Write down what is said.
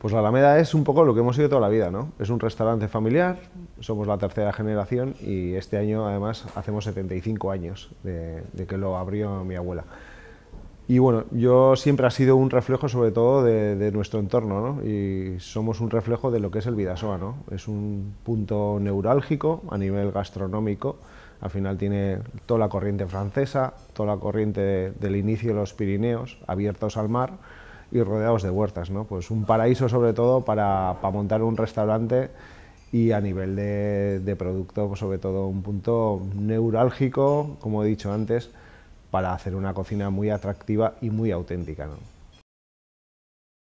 Pues la Alameda es un poco lo que hemos sido toda la vida, ¿no? Es un restaurante familiar, somos la tercera generación y este año además hacemos 75 años de, que lo abrió mi abuela. Y bueno, yo siempre ha sido un reflejo sobre todo de, nuestro entorno, ¿no? Y somos un reflejo de lo que es el Vidasoa, ¿no? Es un punto neurálgico a nivel gastronómico. Al final tiene toda la corriente francesa, toda la corriente del inicio de los Pirineos, abiertos al mar y rodeados de huertas, ¿no? Pues un paraíso sobre todo para, montar un restaurante y a nivel de, producto, pues sobre todo un punto neurálgico, como he dicho antes, para hacer una cocina muy atractiva y muy auténtica.